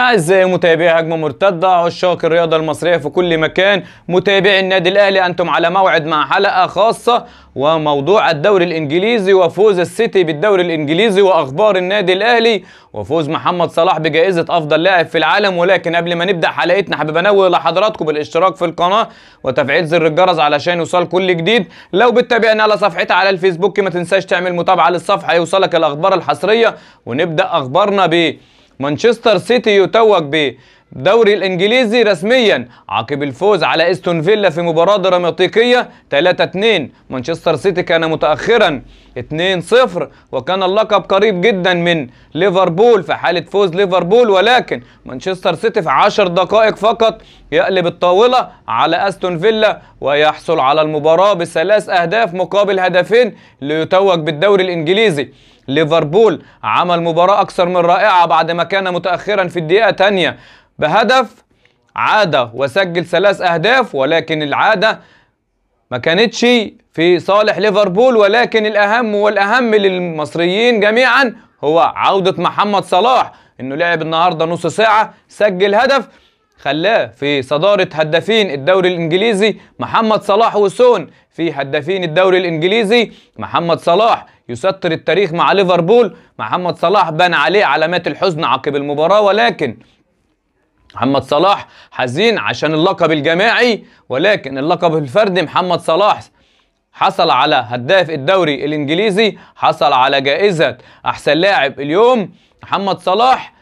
أعزائي متابعي هجمة مرتدة عشاق الرياضة المصرية في كل مكان متابعي النادي الأهلي أنتم على موعد مع حلقة خاصة وموضوع الدوري الإنجليزي وفوز السيتي بالدوري الإنجليزي وأخبار النادي الأهلي وفوز محمد صلاح بجائزة أفضل لاعب في العالم ولكن قبل ما نبدأ حلقتنا حابب أنوه لحضراتكم بالاشتراك في القناة وتفعيل زر الجرس علشان يوصل كل جديد لو بتتابعنا على صفحتي على الفيسبوك ما تنساش تعمل متابعة للصفحة يوصلك الأخبار الحصرية ونبدأ أخبارنا ب مانشستر سيتي يتوج به الدوري الانجليزي رسميا عقب الفوز على استون فيلا في مباراه دراماتيكيه 3-2 مانشستر سيتي كان متاخرا 2-0 وكان اللقب قريب جدا من ليفربول في حاله فوز ليفربول ولكن مانشستر سيتي في 10 دقائق فقط يقلب الطاوله على استون فيلا ويحصل على المباراه بثلاث اهداف مقابل هدفين ليتوج بالدوري الانجليزي ليفربول عمل مباراه اكثر من رائعه بعد ما كان متاخرا في الدقيقه الثانيه بهدف عادة وسجل ثلاث أهداف ولكن العادة ما كانتش في صالح ليفربول ولكن الأهم والأهم للمصريين جميعا هو عودة محمد صلاح إنه لعب النهاردة نص ساعة سجل هدف خلاه في صدارة هدافين الدوري الإنجليزي محمد صلاح وسون في هدافين الدوري الإنجليزي محمد صلاح يستر التاريخ مع ليفربول محمد صلاح بنى عليه علامات الحزن عقب المباراة ولكن محمد صلاح حزين عشان اللقب الجماعي ولكن اللقب الفردي محمد صلاح حصل على هداف الدوري الانجليزي حصل على جائزة احسن لاعب اليوم محمد صلاح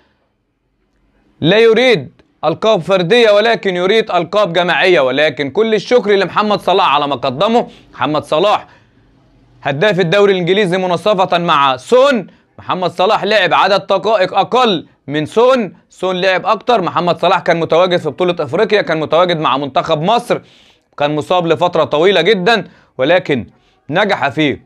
لا يريد القاب فرديه ولكن يريد القاب جماعيه ولكن كل الشكر لمحمد صلاح على ما قدمه محمد صلاح هداف الدوري الانجليزي مناصفه مع سون محمد صلاح لعب عدد دقائق اقل من سون سون لعب اكتر محمد صلاح كان متواجد في بطوله افريقيا كان متواجد مع منتخب مصر كان مصاب لفتره طويله جدا ولكن نجح في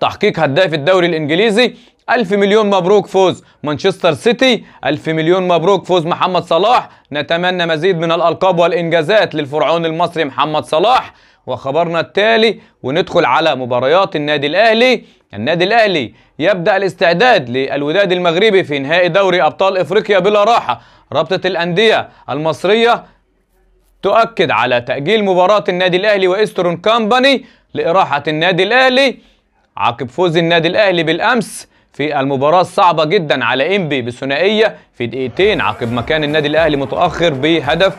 تحقيق هداف الدوري الانجليزي ألف مليون مبروك فوز مانشستر سيتي ألف مليون مبروك فوز محمد صلاح نتمنى مزيد من الألقاب والإنجازات للفرعون المصري محمد صلاح وخبرنا التالي وندخل على مباريات النادي الأهلي النادي الأهلي يبدأ الاستعداد للوداد المغربي في إنهاء دوري أبطال إفريقيا بلا راحة رابطة الأندية المصرية تؤكد على تأجيل مباراة النادي الأهلي وإسترون كامباني لإراحة النادي الأهلي عقب فوز النادي الأهلي بالأمس في المباراة الصعبة جدا على إنبي بثنائيه في دقيقتين عقب ما كان النادي الأهلي متأخر بهدف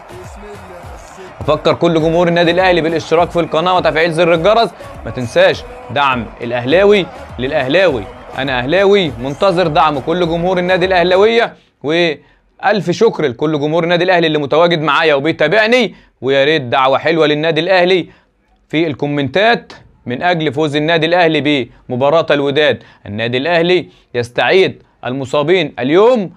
افكر كل جمهور النادي الاهلي بالاشتراك في القناه وتفعيل زر الجرس ما تنساش دعم الاهلاوي للاهلاوي انا اهلاوي منتظر دعم كل جمهور النادي الاهلاويه و الف شكر لكل جمهور النادي الاهلي اللي متواجد معايا وبيتابعني ويا ريت دعوه حلوه للنادي الاهلي في الكومنتات من اجل فوز النادي الاهلي بمباراه الوداد النادي الاهلي يستعيد المصابين اليوم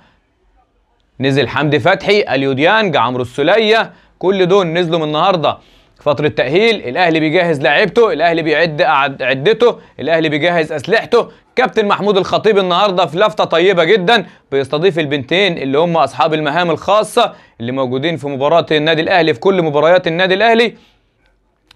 نزل حمدي فتحي اليوديانج عمرو السليه كل دول نزلوا من النهارده فترة تأهيل الأهلي بيجهز لاعيبته الأهلي بيعد عدته الأهلي بيجهز أسلحته كابتن محمود الخطيب النهارده في لفته طيبه جدا بيستضيف البنتين اللي هم اصحاب المهام الخاصه اللي موجودين في مباراه النادي الاهلي في كل مباريات النادي الاهلي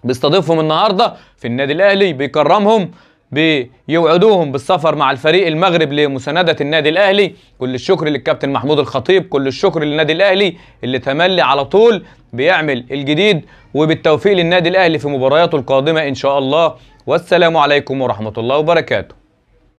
بيستضيفهم النهارده في النادي الاهلي بيكرمهم بيوعدوهم بالسفر مع الفريق المغرب لمساندة النادي الأهلي كل الشكر للكابتن محمود الخطيب كل الشكر للنادي الأهلي اللي تملي على طول بيعمل الجديد وبالتوفيق للنادي الاهلي في مبارياته القادمه ان شاء الله والسلام عليكم ورحمه الله وبركاته